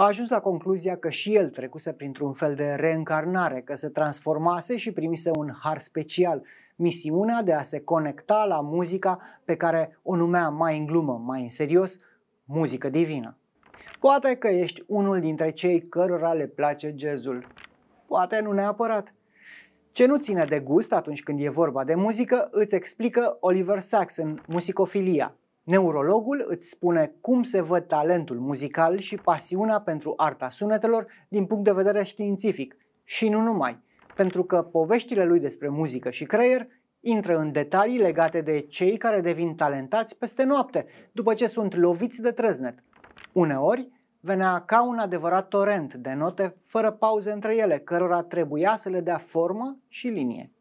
a ajuns la concluzia că și el trecuse printr-un fel de reîncarnare, că se transformase și primise un har special, misiunea de a se conecta la muzica pe care o numea mai în glumă, mai în serios, muzică divină. Poate că ești unul dintre cei cărora le place jazzul. Poate nu neapărat. Ce nu ține de gust atunci când e vorba de muzică, îți explică Oliver Sacks în Musicofilia, Neurologul îți spune cum se văd talentul muzical și pasiunea pentru arta sunetelor din punct de vedere științific și nu numai, pentru că poveștile lui despre muzică și creier intră în detalii legate de cei care devin talentați peste noapte, după ce sunt loviți de trăznet. Uneori, venea ca un adevărat torent de note fără pauze între ele, cărora trebuia să le dea formă și linie.